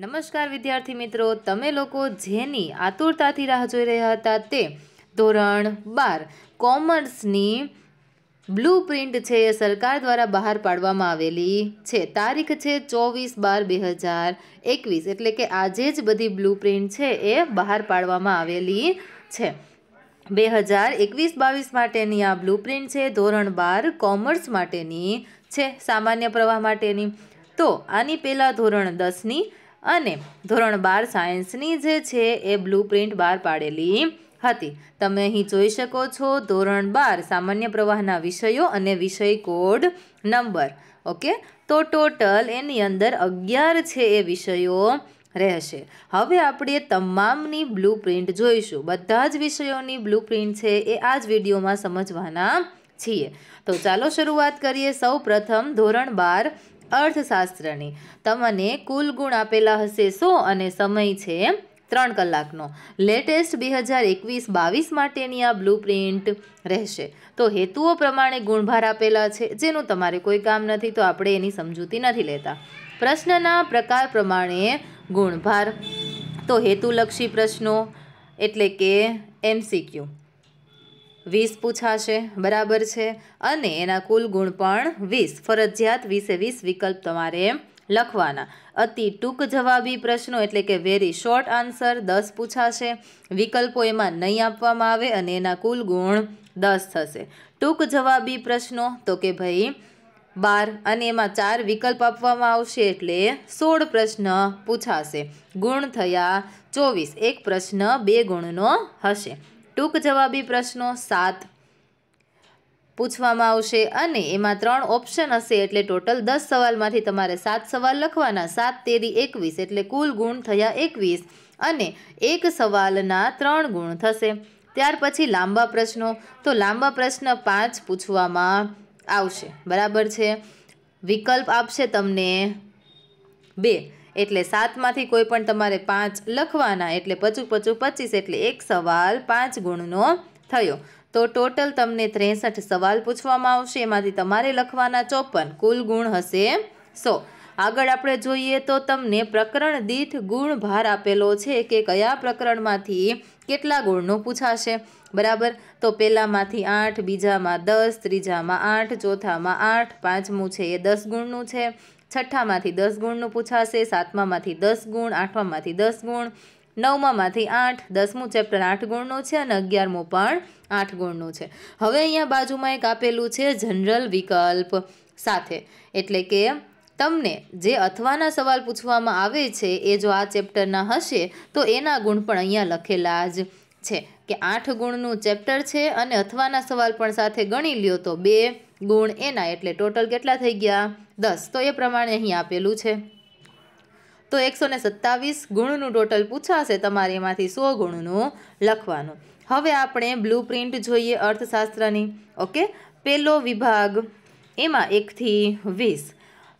નમસ્કાર વિદ્યાર્થી મિત્રો તમે લોકો જેની આતુરતાથી રાહ જોઈ રહ્યા હતા તે ધોરણ બાર કોમર્સની બ્લુ પ્રિન્ટ છે એ સરકાર દ્વારા બહાર પાડવામાં આવેલી છે તારીખ છે ચોવીસ બાર બે હજાર એકવીસ એટલે કે આજે જ બધી બ્લુ પ્રિન્ટ છે એ બહાર પાડવામાં આવેલી છે બે હજાર એકવીસ બાવીસ માટેની આ બ્લુ પ્રિન્ટ છે ધોરણ બાર કોમર્સ માટેની છે સામાન્ય પ્રવાહ માટેની તો આની પહેલાં ધોરણ દસની અને ધોરણ બાર સાયન્સની જે છે એ બ્લુ પ્રિન્ટ બહાર પાડેલી હતી તમે અહીં જોઈ શકો છો ધોરણ બાર સામાન્ય પ્રવાહના વિષયો અને વિષય કોડ નંબર ઓકે તો ટોટલ એની અંદર અગિયાર છે એ વિષયો રહેશે હવે આપણે તમામની બ્લુ પ્રિન્ટ જોઈશું બધા જ વિષયોની બ્લુ પ્રિન્ટ છે એ આ જ વિડીયોમાં સમજવાના છીએ તો ચાલો શરૂઆત કરીએ સૌ પ્રથમ ધોરણ બાર અર્થશાસ્ત્રની તમને કુલ ગુણ આપેલા હશે સો અને સમય છે ત્રણ કલાકનો લેટેસ્ટ બે હજાર એકવીસ બાવીસ માટેની આ બ્લુ પ્રિન્ટ રહેશે તો હેતુઓ પ્રમાણે ગુણભાર આપેલા છે જેનું તમારે કોઈ કામ નથી તો આપણે એની સમજૂતી નથી લેતા પ્રશ્નના પ્રકાર પ્રમાણે ગુણભાર તો હેતુલક્ષી પ્રશ્નો એટલે કે એમસીક્યુ વીસ પૂછાશે બરાબર છે અને એના કુલ ગુણ પણ વીસ ફરજિયાત વીસે વીસ વિકલ્પ તમારે લખવાના અતિ ટૂંક જવાબી પ્રશ્નો એટલે કે વેરી શોર્ટ આન્સર દસ પૂછાશે વિકલ્પો એમાં નહીં આપવામાં આવે અને એના કુલ ગુણ દસ થશે ટૂંક જવાબી પ્રશ્નો તો કે ભાઈ બાર અને એમાં ચાર વિકલ્પ આપવામાં આવશે એટલે સોળ પ્રશ્ન પૂછાશે ગુણ થયા ચોવીસ એક પ્રશ્ન બે ગુણનો હશે ટૂંક જવાબી પ્રશ્નો સાત પૂછવામાં આવશે અને એમાં ત્રણ ઓપ્શન હશે એટલે ટોટલ દસ સવાલમાંથી તમારે સાત સવાલ લખવાના સાત તેરી એકવીસ એટલે કુલ ગુણ થયા એકવીસ અને એક સવાલના ત્રણ ગુણ થશે ત્યાર પછી લાંબા પ્રશ્નો તો લાંબા પ્રશ્ન પાંચ પૂછવામાં આવશે બરાબર છે વિકલ્પ આપશે તમને બે એટલે સાતમાંથી કોઈ પણ તમારે પાંચ લખવાના એટલે પચુક પચુક પચીસ એટલે એક સવાલ પાંચ ગુણનો થયો તો ટોટલ તમને ત્રેસઠ સવાલ પૂછવામાં આવશે એમાંથી તમારે લખવાના ચોપન કુલ ગુણ હશે સો આગળ આપણે જોઈએ તો તમને પ્રકરણ દીઠ ગુણ ભાર આપેલો છે કે કયા પ્રકરણમાંથી કેટલા ગુણનો પૂછાશે બરાબર તો પહેલાંમાંથી આઠ બીજામાં દસ ત્રીજામાં આઠ ચોથામાં આઠ પાંચમું છે એ દસ ગુણનું છે છઠ્ઠામાંથી દસ ગુણનું પૂછાશે સાતમામાંથી દસ ગુણ આઠમામાંથી દસ ગુણ નવમામાંથી આઠ દસમું ચેપ્ટર આઠ ગુણનું છે અને અગિયારમું પણ આઠ ગુણનું છે હવે અહીંયા બાજુમાં એક આપેલું છે જનરલ વિકલ્પ સાથે એટલે કે તમને જે અથવાના સવાલ પૂછવામાં આવે છે એ જો આ ચેપ્ટરના હશે તો એના ગુણ પણ અહીંયા લખેલા જ છે કે આઠ ગુણનું ચેપ્ટર છે અને અથવાના સવાલ પણ સાથે ગણી લ્યો તો બે ગુણ એના એટલે ટોટલ કેટલા થઈ ગયા દસ તો એ પ્રમાણે અહીં આપેલું છે તો એકસો ને સત્તાવીસ ગુણનું ટોટલ પૂછાશે તમારે એમાંથી સો ગુણનું લખવાનું હવે આપણે બ્લુ પ્રિન્ટ જોઈએ અર્થશાસ્ત્રની ઓકે પેલો વિભાગ એમાં એકથી વીસ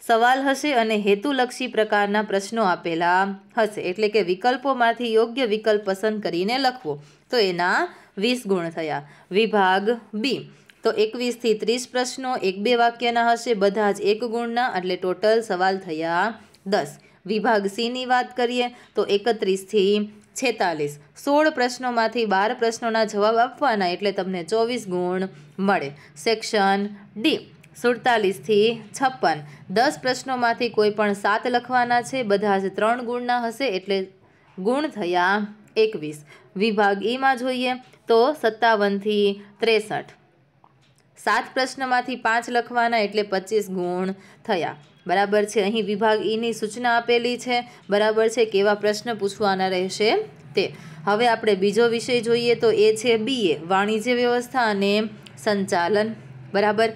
સવાલ હશે અને હેતુલક્ષી પ્રકારના પ્રશ્નો આપેલા હશે એટલે કે વિકલ્પોમાંથી યોગ્ય વિકલ્પ પસંદ કરીને લખવો તો એના વીસ ગુણ થયા વિભાગ બી તો એકવીસથી ત્રીસ પ્રશ્નો એક બે વાક્યના હશે બધા જ એક ગુણના એટલે ટોટલ સવાલ થયા દસ વિભાગ સીની વાત કરીએ તો એકત્રીસથી છેતાલીસ સોળ પ્રશ્નોમાંથી બાર પ્રશ્નોના જવાબ આપવાના એટલે તમને ચોવીસ ગુણ મળે સેક્શન ડી સુડતાલીસથી છપ્પન દસ પ્રશ્નોમાંથી કોઈ પણ સાત લખવાના છે બધા જ ત્રણ ગુણના હશે એટલે ગુણ થયા એકવીસ વિભાગ ઈમાં જોઈએ તો સત્તાવનથી ત્રેસઠ સાત પ્રશ્નમાંથી પાંચ લખવાના એટલે પચીસ ગુણ થયા બરાબર છે અહીં વિભાગ ઈની e સૂચના આપેલી છે બરાબર છે કેવા પ્રશ્ન પૂછવાના રહેશે તે હવે આપણે બીજો વિષય જોઈએ તો એ છે બીએ વાણિજ્ય વ્યવસ્થા અને સંચાલન બરાબર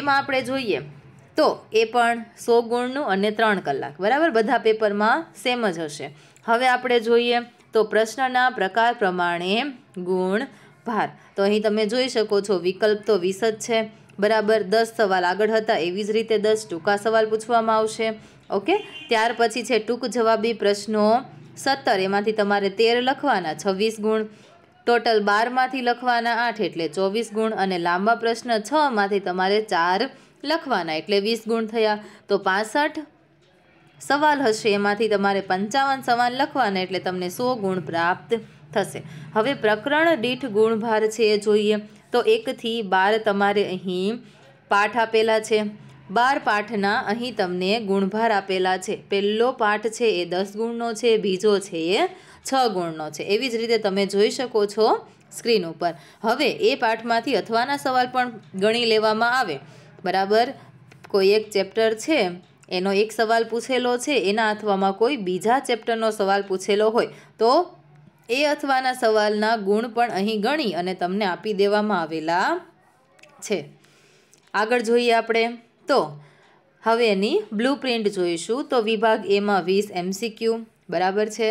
એમાં આપણે જોઈએ તો એ પણ સો ગુણનું અને ત્રણ કલાક બરાબર બધા પેપરમાં સેમ જ હશે હવે આપણે જોઈએ તો પ્રશ્નના પ્રકાર પ્રમાણે ગુણ ભાર તો અહીં તમે જોઈ શકો છો વિકલ્પ તો વીસ જ છે બરાબર દસ સવાલ આગળ હતા એવી જ રીતે દસ ટૂંકા સવાલ પૂછવામાં આવશે ઓકે ત્યાર પછી છે ટૂંક જવાબી પ્રશ્નો સત્તર એમાંથી તમારે તેર લખવાના છવ્વીસ ગુણ ટોટલ બારમાંથી લખવાના આઠ એટલે ચોવીસ ગુણ અને લાંબા પ્રશ્ન છમાંથી તમારે ચાર લખવાના એટલે વીસ ગુણ થયા તો પાસઠ સવાલ હશે એમાંથી તમારે પંચાવન સવાલ લખવાના એટલે તમને સો ગુણ પ્રાપ્ત થશે હવે પ્રકરણ દીઠ ગુણભાર છે એ જોઈએ તો એકથી બાર તમારે અહીં પાઠ આપેલા છે બાર પાઠના અહીં તમને ગુણભાર આપેલા છે પહેલો પાઠ છે એ દસ ગુણનો છે બીજો છે એ છ ગુણનો છે એવી જ રીતે તમે જોઈ શકો છો સ્ક્રીન ઉપર હવે એ પાઠમાંથી અથવાના સવાલ પણ ગણી લેવામાં આવે બરાબર કોઈ એક ચેપ્ટર છે એનો એક સવાલ પૂછેલો છે એના અથવામાં કોઈ બીજા ચેપ્ટરનો સવાલ પૂછેલો હોય તો એ અથવાના સવાલના ગુણ પણ અહીં ગણી અને તમને આપી દેવામાં આવેલા છે આગળ જોઈએ આપણે તો હવેની એની બ્લુ પ્રિન્ટ જોઈશું તો વિભાગ એમાં વીસ એમસીક્યુ બરાબર છે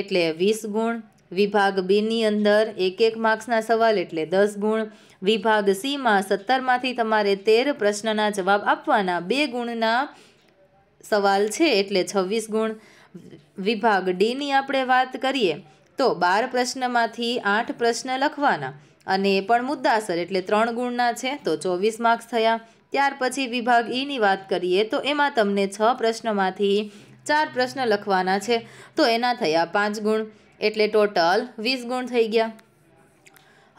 એટલે વીસ ગુણ વિભાગ બીની અંદર એક એક માર્ક્સના સવાલ એટલે દસ ગુણ વિભાગ સીમાં સત્તરમાંથી તમારે તેર પ્રશ્નના જવાબ આપવાના બે ગુણના સવાલ છે એટલે છવ્વીસ ગુણ વિભાગ ડીની આપણે વાત કરીએ તો બાર પ્રશ્નમાંથી આઠ પ્રશ્ન લખવાના અને એ પણ મુદ્દાસર એટલે ત્રણ ગુણના છે તો ચોવીસ માર્ક્સ થયા ત્યાર પછી વિભાગ ઈની e વાત કરીએ તો એમાં તમને છ પ્રશ્નમાંથી ચાર પ્રશ્ન લખવાના છે તો એના થયા પાંચ ગુણ એટલે ટોટલ વીસ ગુણ થઈ ગયા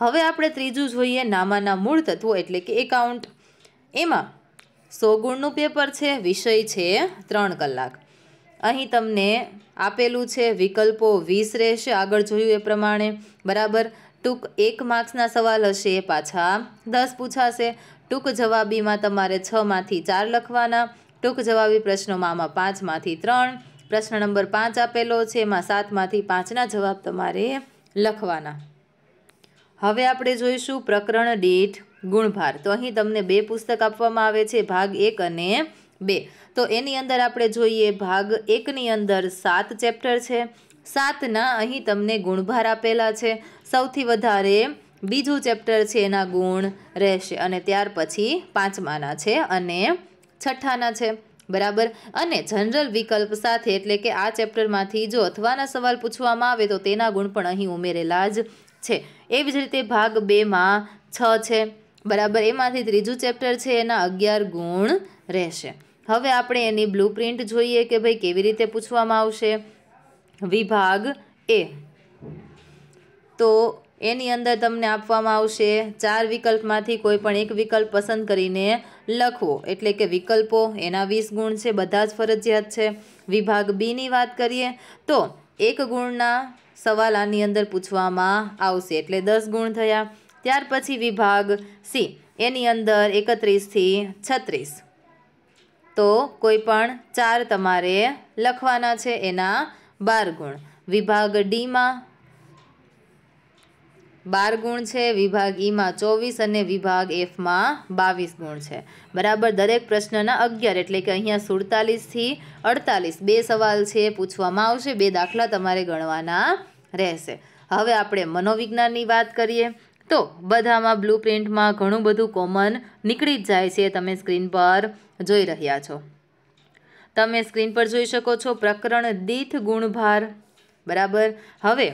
હવે આપણે ત્રીજું જોઈએ નામાના મૂળ તત્વો એટલે કે એકાઉન્ટ એમાં સો ગુણનું પેપર છે વિષય છે ત્રણ કલાક અહીં તમને આપેલું છે વિકલ્પો વીસ રહેશે આગળ જોયું એ પ્રમાણે બરાબર ટૂંક એક માર્ક્સના સવાલ હશે એ પાછા દસ પૂછાશે ટૂંક જવાબીમાં તમારે છમાંથી ચાર લખવાના ટૂંક જવાબી પ્રશ્નોમાં આમાં પાંચમાંથી ત્રણ પ્રશ્ન નંબર પાંચ આપેલો છે એમાં સાતમાંથી પાંચના જવાબ તમારે લખવાના હવે આપણે જોઈશું પ્રકરણ દીઠ ગુણભાર તો અહીં તમને બે પુસ્તક આપવામાં આવે છે ભાગ એક અને બે તો એની અંદર આપણે જોઈએ ભાગ એકની અંદર સાત ચેપ્ટર છે સાતના અહીં તમને ગુણભાર આપેલા છે સૌથી વધારે બીજું ચેપ્ટર છે એના ગુણ રહેશે અને ત્યાર પછી પાંચમાના છે અને છઠ્ઠાના છે બરાબર અને જનરલ વિકલ્પ સાથે એટલે કે આ ચેપ્ટરમાંથી જો અથવાના સવાલ પૂછવામાં આવે તો તેના ગુણ પણ અહીં ઉમેરેલા જ છે એવી જ રીતે ભાગ બેમાં છ છે બરાબર એમાંથી ત્રીજું ચેપ્ટર છે એના અગિયાર ગુણ રહેશે હવે આપણે એની બ્લુપ્રિન્ટ જોઈએ કે ભાઈ કેવી રીતે પૂછવામાં આવશે વિભાગ એ તો એની અંદર તમને આપવામાં આવશે ચાર વિકલ્પમાંથી કોઈ પણ એક વિકલ્પ પસંદ કરીને લખવો એટલે કે વિકલ્પો એના વીસ ગુણ છે બધા જ ફરજિયાત છે વિભાગ બીની વાત કરીએ તો એક ગુણના સવાલ આની અંદર પૂછવામાં આવશે એટલે દસ ગુણ થયા ત્યાર પછી વિભાગ સી એની અંદર એકત્રીસથી છત્રીસ તો કોઈ પણ ચાર તમારે લખવાના છે એના બાર ગુણ વિભાગ ડીમાં બાર ગુણ છે વિભાગ ઈમાં ચોવીસ અને વિભાગ એફમાં બાવીસ ગુણ છે બરાબર દરેક પ્રશ્નના અગિયાર એટલે કે અહીંયા સુડતાલીસથી અડતાલીસ બે સવાલ છે પૂછવામાં આવશે બે દાખલા તમારે ગણવાના રહેશે હવે આપણે મનોવિજ્ઞાનની વાત કરીએ તો બધામાં બ્લુ પ્રિન્ટમાં ઘણું બધું કોમન નીકળી જ જાય છે તમે સ્ક્રીન પર જોઈ રહ્યા છો તમે સ્ક્રીન પર જોઈ શકો છો પ્રકરણ દીઠ ગુણભાર બરાબર હવે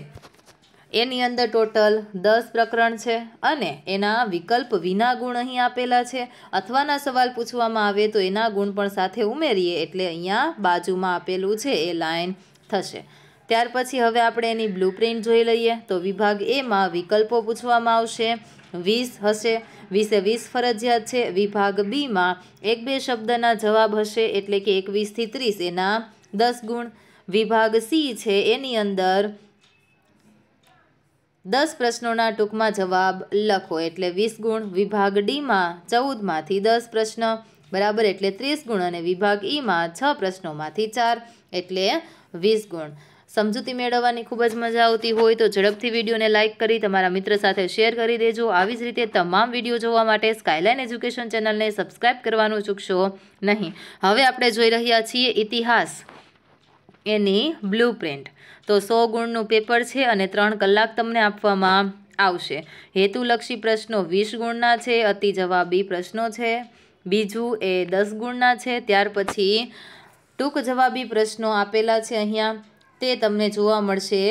એની અંદર ટોટલ દસ પ્રકરણ છે અને એના વિકલ્પ વિના ગુણ અહીં આપેલા છે અથવાના સવાલ પૂછવામાં આવે તો એના ગુણ પણ સાથે ઉમેરીએ એટલે અહીંયા બાજુમાં આપેલું છે એ લાઇન થશે ત્યાર પછી હવે આપણે એની બ્લુ જોઈ લઈએ તો વિભાગ એમાં વિકલ્પો પૂછવામાં આવશે વીસ હશે વીસે વીસ ફરજિયાત છે વિભાગ બીમાં એક બે શબ્દના જવાબ હશે એટલે કે એકવીસથી ત્રીસ એના દસ ગુણ વિભાગ સી છે એની અંદર દસ પ્રશ્નોના ટૂંકમાં જવાબ લખો એટલે વીસ ગુણ વિભાગ ડીમાં ચૌદમાંથી દસ પ્રશ્ન બરાબર એટલે ત્રીસ ગુણ અને વિભાગ ઈમાં છ પ્રશ્નોમાંથી ચાર એટલે વીસ ગુણ સમજૂતી મેળવવાની ખૂબ જ મજા આવતી હોય તો ઝડપથી વિડીયોને લાઇક કરી તમારા મિત્ર સાથે શેર કરી દેજો આવી જ રીતે તમામ વિડીયો જોવા માટે સ્કાયલાઇન એજ્યુકેશન ચેનલને સબસ્ક્રાઇબ કરવાનું ચૂકશો નહીં હવે આપણે જોઈ રહ્યા છીએ ઇતિહાસ એની બ્લુ પ્રિન્ટ તો સો ગુણનું પેપર છે અને ત્રણ કલાક તમને આપવામાં આવશે હેતુલક્ષી પ્રશ્નો વીસ ગુણના છે અતિ જવાબી પ્રશ્નો છે બીજું એ દસ ગુણના છે ત્યાર પછી ટૂંક જવાબી પ્રશ્નો આપેલા છે અહીંયા તે તમને જોવા મળશે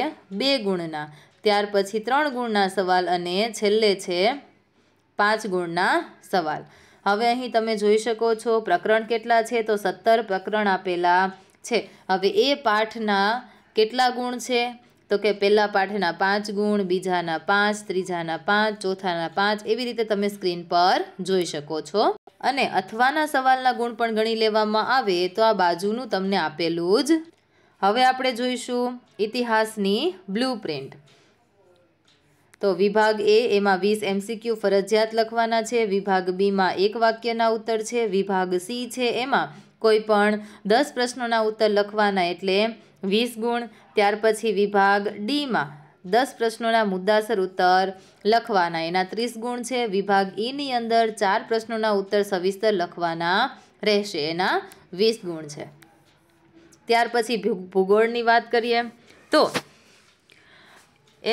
બે ગુણના ત્યાર પછી ત્રણ ગુણના સવાલ અને છેલ્લે છે પાંચ ગુણના સવાલ હવે અહીં તમે જોઈ શકો છો પ્રકરણ કેટલા છે તો સત્તર પ્રકરણ આપેલા છે હવે એ પાઠના કેટલા ગુણ છે તો કે પહેલા પાઠના પાંચ ગુણ બીજાના પાંચ ત્રીજાના પાંચ ચોથાના પાંચ એવી રીતે તમે સ્ક્રીન પર જોઈ શકો છો અને અથવાના સવાલના ગુણ પણ ગણી લેવામાં આવે તો આ બાજુનું તમને આપેલું જ હવે આપણે જોઈશું ઇતિહાસની બ્લુ પ્રિન્ટ તો વિભાગ એ એમાં વીસ એમસીક્યુ ફરજિયાત લખવાના છે વિભાગ બીમાં એક વાક્યના ઉત્તર છે વિભાગ સી છે એમાં કોઈ પણ દસ પ્રશ્નોના ઉત્તર લખવાના એટલે વીસ ગુણ ત્યાર પછી વિભાગ ડીમાં દસ પ્રશ્નોના મુદ્દાસર ઉત્તર લખવાના એના ત્રીસ ગુણ છે વિભાગ ઈની અંદર ચાર પ્રશ્નોના ઉત્તર સવિસ્તર લખવાના રહેશે એના વીસ ગુણ છે ત્યાર પછી ભૂગોળની વાત કરીએ તો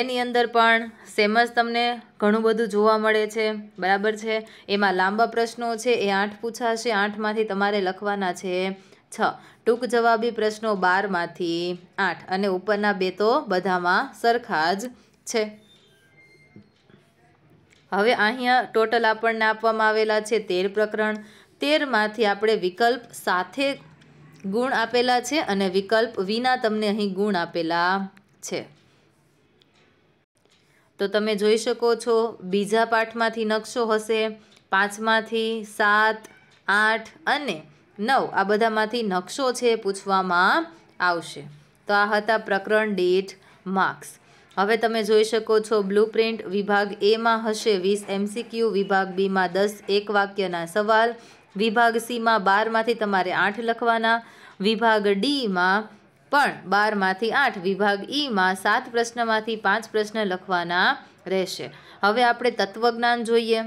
એની અંદર પણ સેમ તમને ઘણું બધું જોવા મળે છે બરાબર છે એમાં લાંબા પ્રશ્નો છે એ આઠ પૂછાશે આઠમાંથી તમારે લખવાના છે છ ટૂંક જવાબી પ્રશ્નો બારમાંથી આઠ અને ઉપરના બે તો બધામાં સરખા જ છે હવે અહીંયા ટોટલ આપણને આપવામાં આવેલા છે તેર પ્રકરણ તેરમાંથી આપણે વિકલ્પ સાથે ગુણ આપેલા છે અને વિકલ્પ વિના તમને અહીં ગુણ આપેલા છે તો તમે જોઈ શકો છો બીજા પાઠમાંથી નકશો હશે પાંચમાંથી સાત આઠ અને નવ આ બધામાંથી નકશો છે પૂછવામાં આવશે તો આ હતા પ્રકરણ દીઠ માર્ક્સ હવે તમે જોઈ શકો છો બ્લુ પ્રિન્ટ વિભાગ એમાં હશે વીસ એમસીક્યુ વિભાગ બીમાં દસ એક વાક્યના સવાલ વિભાગ સીમાં બારમાંથી તમારે આઠ લખવાના વિભાગ ડીમાં પણ બારમાંથી આઠ વિભાગ ઈમાં સાત પ્રશ્નમાંથી પાંચ પ્રશ્ન લખવાના રહેશે હવે આપણે તત્વજ્ઞાન જોઈએ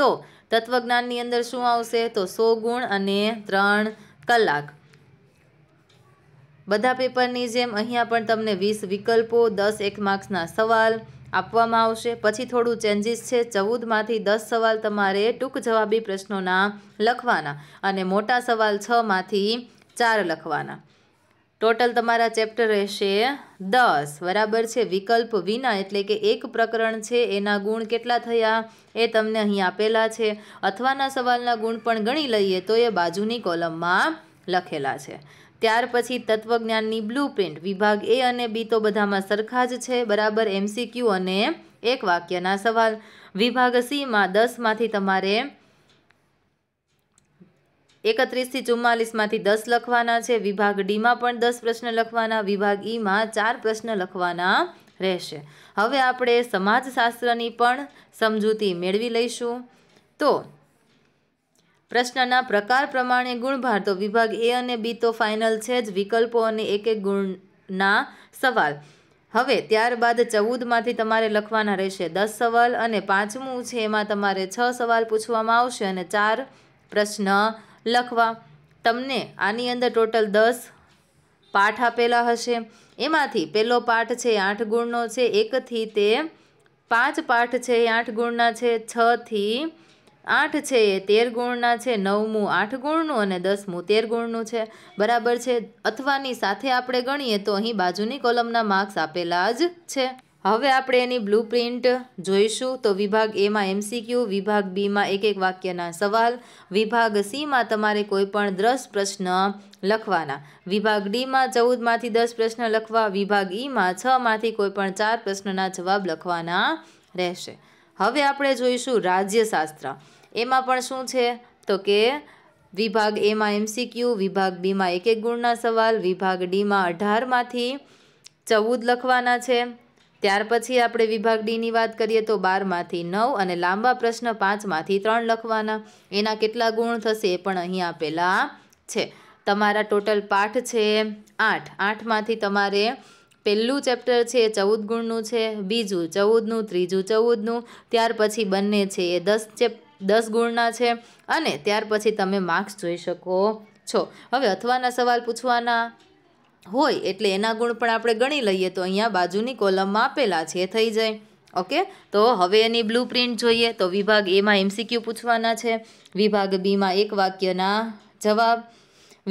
તો તત્વજ્ઞાનની અંદર શું આવશે તો સો ગુણ અને ત્રણ કલાક બધા પેપરની જેમ અહીંયા પણ તમને વીસ વિકલ્પો દસ એક માર્ક્સના સવાલ આપવામાં આવશે પછી થોડું ચેન્જીસ છે ચૌદમાંથી દસ સવાલ તમારે ટૂંક જવાબી પ્રશ્નોના લખવાના અને મોટા સવાલ છમાંથી ચાર લખવાના ટોટલ તમારા ચેપ્ટર રહેશે દસ બરાબર છે વિકલ્પ વિના એટલે કે એક પ્રકરણ છે એના ગુણ કેટલા થયા એ તમને અહીં આપેલા છે અથવાના સવાલના ગુણ પણ ગણી લઈએ તો એ બાજુની કોલમમાં લખેલા છે ત્યાર પછી તત્વજ્ઞાનની બ્લુ પ્રિન્ટ વિભાગ એ અને બી તો બધામાં સરખા જ છે બરાબર એમસીક્યુ અને એક વાક્યના સવાલ વિભાગ સીમાં દસમાંથી તમારે એકત્રીસથી ચુમ્માલીસમાંથી દસ લખવાના છે વિભાગ ડીમાં પણ દસ પ્રશ્ન લખવાના વિભાગ ઈમાં e ચાર પ્રશ્ન લખવાના રહેશે હવે આપણે સમાજશાસ્ત્રની પણ સમજૂતી મેળવી લઈશું તો પ્રશ્નના પ્રકાર પ્રમાણે ગુણભાર તો વિભાગ એ અને બી તો ફાઇનલ છે જ વિકલ્પો અને એક એક ગુણના સવાલ હવે ત્યારબાદ ચૌદમાંથી તમારે લખવાના રહેશે દસ સવાલ અને પાંચમું છે એમાં તમારે છ સવાલ પૂછવામાં આવશે અને ચાર પ્રશ્ન લખવા તમને આની અંદર ટોટલ દસ પાઠ આપેલા હશે એમાંથી પહેલો પાઠ છે આઠ ગુણનો છે એકથી તે પાંચ પાઠ છે એ આઠ ગુણના છે છથી આઠ છે એ તેર ગુણના છે નવમું આઠ ગુણનું અને દસમું તેર ગુણનું છે બરાબર છે અથવાની સાથે આપણે ગણીએ તો અહીં બાજુની કોલમના માર્ક્સ આપેલા જ છે હવે આપણે એની બ્લુ પ્રિન્ટ જોઈશું તો વિભાગ એમાં એમસીક્યુ વિભાગ બીમાં એક એક વાક્યના સવાલ વિભાગ સીમાં તમારે કોઈપણ દસ પ્રશ્ન લખવાના વિભાગ ડીમાં ચૌદમાંથી દસ પ્રશ્ન લખવા વિભાગ ઈમાં e છમાંથી કોઈપણ ચાર પ્રશ્નના જવાબ લખવાના રહેશે હવે આપણે જોઈશું રાજ્યશાસ્ત્ર એમાં પણ શું છે તો કે વિભાગ એમાં એમસીક્યુ વિભાગ બીમાં એક એક ગુણના સવાલ વિભાગ ડીમાં અઢારમાંથી ચૌદ લખવાના છે ત્યાર પછી આપણે વિભાગ ડીની વાત કરીએ તો બારમાંથી નવ અને લાંબા પ્રશ્ન પાંચમાંથી ત્રણ લખવાના એના કેટલા ગુણ થશે એ પણ અહીં આપેલા છે તમારા ટોટલ પાઠ છે આઠ આઠમાંથી તમારે પહેલું ચેપ્ટર છે ચૌદ ગુણનું છે બીજું ચૌદનું ત્રીજું ચૌદનું ત્યાર પછી બંને છે એ દસ ચેપ્ટર દસ ગુણના છે અને ત્યાર પછી તમે માર્ક્સ જોઈ શકો છો હવે અથવાના સવાલ પૂછવાના હોય એટલે એના ગુણ પણ આપણે ગણી લઈએ તો અહીંયા બાજુની કોલમમાં આપેલા છે એ થઈ જાય ઓકે તો હવે એની બ્લુ પ્રિન્ટ જોઈએ તો વિભાગ એમાં એમસીક્યુ પૂછવાના છે વિભાગ બીમાં એક વાક્યના જવાબ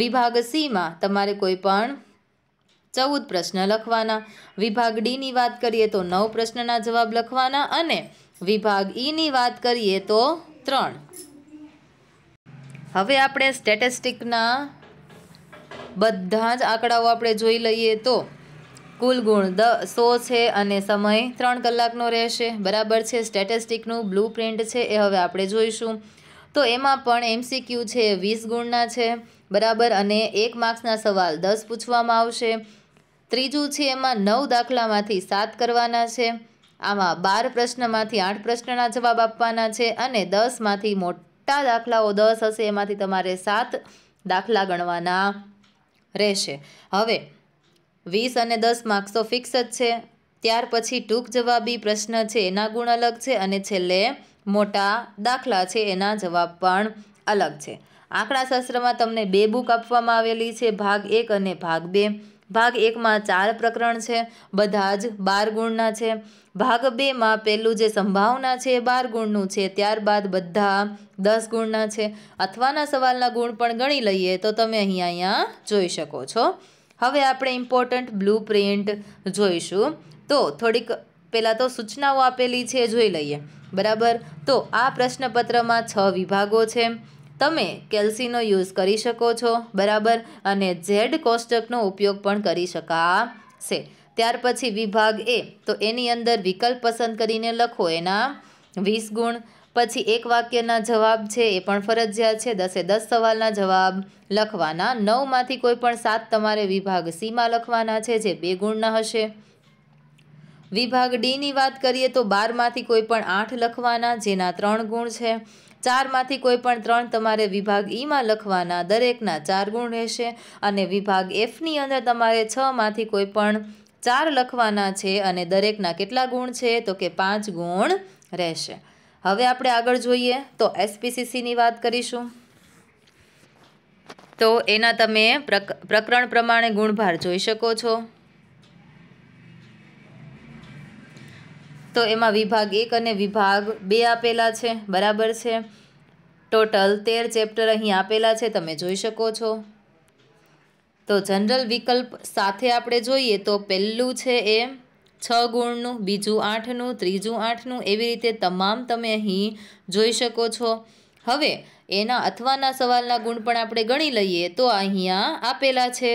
વિભાગ સીમાં તમારે કોઈ પણ ચૌદ પ્રશ્ન લખવાના વિભાગ ડીની વાત કરીએ તો નવ પ્રશ્નના જવાબ લખવાના અને વિભાગ ઈની e વાત કરીએ તો ત્રણ હવે આપણે સ્ટેટિસ્ટિકના બધા જ આંકડાઓ આપણે જોઈ લઈએ તો કુલ ગુણ દ સો છે અને સમય ત્રણ કલાકનો રહેશે બરાબર છે સ્ટેટિસ્ટિકનું બ્લુ પ્રિન્ટ છે એ હવે આપણે જોઈશું તો એમાં પણ એમસીક્યુ છે વીસ ગુણના છે બરાબર અને એક માર્ક્સના સવાલ દસ પૂછવામાં આવશે ત્રીજું છે એમાં નવ દાખલામાંથી સાત કરવાના છે આમાં બાર પ્રશ્નમાંથી આઠ પ્રશ્નના જવાબ આપવાના છે અને દસમાંથી મોટા દાખલાઓ દસ હશે એમાંથી તમારે સાત દાખલા ગણવાના રહેશે હવે વીસ અને દસ માર્ક્સ તો ફિક્સ જ છે ત્યાર પછી ટૂંક જવાબી પ્રશ્ન છે એના ગુણ અલગ છે અને છેલ્લે મોટા દાખલા છે એના જવાબ પણ અલગ છે આંકડાશાસ્ત્રમાં તમને બે બુક આપવામાં આવેલી છે ભાગ એક અને ભાગ બે ભાગ એકમાં ચાર પ્રકરણ છે બધા જ બાર ગુણના છે ભાગ બેમાં પહેલું જે સંભાવના છે એ બાર ગુણનું છે ત્યારબાદ બધા દસ ગુણના છે અથવાના સવાલના ગુણ પણ ગણી લઈએ તો તમે અહીંયા અહીંયા જોઈ શકો છો હવે આપણે ઇમ્પોર્ટન્ટ બ્લુ પ્રિન્ટ જોઈશું તો થોડીક પહેલાં તો સૂચનાઓ આપેલી છે જોઈ લઈએ બરાબર તો આ પ્રશ્નપત્રમાં છ વિભાગો છે તમે કેલ્સીનો યુઝ કરી શકો છો બરાબર અને ઝેડ કોષ્ટકનો ઉપયોગ પણ કરી શકાશે ત્યાર પછી વિભાગ એ તો એની અંદર વિકલ્પ પસંદ કરીને લખો એના વીસ ગુણ પછી એક વાક્યના જવાબ છે એ પણ ફરજિયાત છે દસે દસ સવાલના જવાબ લખવાના નવમાંથી કોઈ પણ સાત તમારે વિભાગ સીમાં લખવાના છે જે બે ગુણના હશે વિભાગ ડીની વાત કરીએ તો બારમાંથી કોઈ પણ આઠ લખવાના જેના ત્રણ ગુણ છે ચારમાંથી કોઈ પણ ત્રણ તમારે વિભાગ ઈમાં લખવાના દરેકના ચાર ગુણ રહેશે અને વિભાગ એફની અંદર તમારે છમાંથી કોઈ પણ ચાર લખવાના છે અને દરેકના કેટલા ગુણ છે તો કે પાંચ ગુણ રહેશે હવે આપણે આગળ જોઈએ તો એસપીસીસીની વાત કરીશું તો એના તમે પ્રકરણ પ્રમાણે ગુણભાર જોઈ શકો છો તો એમાં વિભાગ એક અને વિભાગ બે આપેલા છે બરાબર છે ટોટલ તેર ચેપ્ટર અહીં આપેલા છે તમે જોઈ શકો છો તો જનરલ વિકલ્પ સાથે આપણે જોઈએ તો પહેલું છે એ છ ગુણનું બીજું આઠનું ત્રીજું આઠનું એવી રીતે તમામ તમે અહીં જોઈ શકો છો હવે એના અથવાના સવાલના ગુણ પણ આપણે ગણી લઈએ તો અહીંયા આપેલા છે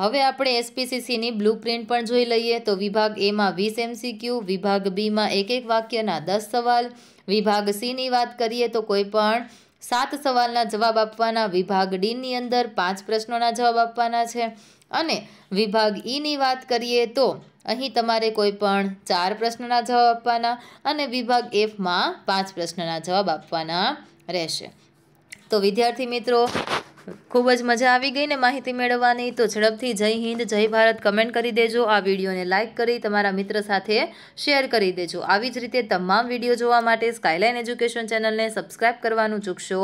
હવે આપણે એસપીસીસીની બ્લુ પ્રિન્ટ પણ જોઈ લઈએ તો વિભાગ એમાં વીસ એમસીક્યુ વિભાગ બીમાં એક એક વાક્યના દસ સવાલ વિભાગ સીની વાત કરીએ તો કોઈ પણ સાત સવાલના જવાબ આપવાના વિભાગ ડીની અંદર પાંચ પ્રશ્નોના જવાબ આપવાના છે અને વિભાગ ઈની e વાત કરીએ તો અહીં તમારે કોઈ પણ ચાર પ્રશ્નના જવાબ આપવાના અને વિભાગ એફમાં પાંચ પ્રશ્નના જવાબ આપવાના રહેશે તો વિદ્યાર્થી મિત્રો ખૂબ જ મજા આવી ગઈ ને માહિતી મેળવવાની તો ઝડપથી જય હિન્દ જય ભારત કમેન્ટ કરી દેજો આ વિડીયોને લાઇક કરી તમારા મિત્ર સાથે શેર કરી દેજો આવી જ રીતે તમામ વિડીયો જોવા માટે સ્કાયલાઇન એજ્યુકેશન ચેનલને સબસ્ક્રાઇબ કરવાનું ચૂકશો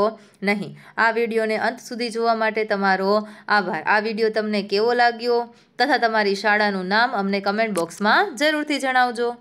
નહીં આ વિડીયોને અંત સુધી જોવા માટે તમારો આભાર આ વિડીયો તમને કેવો લાગ્યો તથા તમારી શાળાનું નામ અમને કમેન્ટ બોક્સમાં જરૂરથી જણાવજો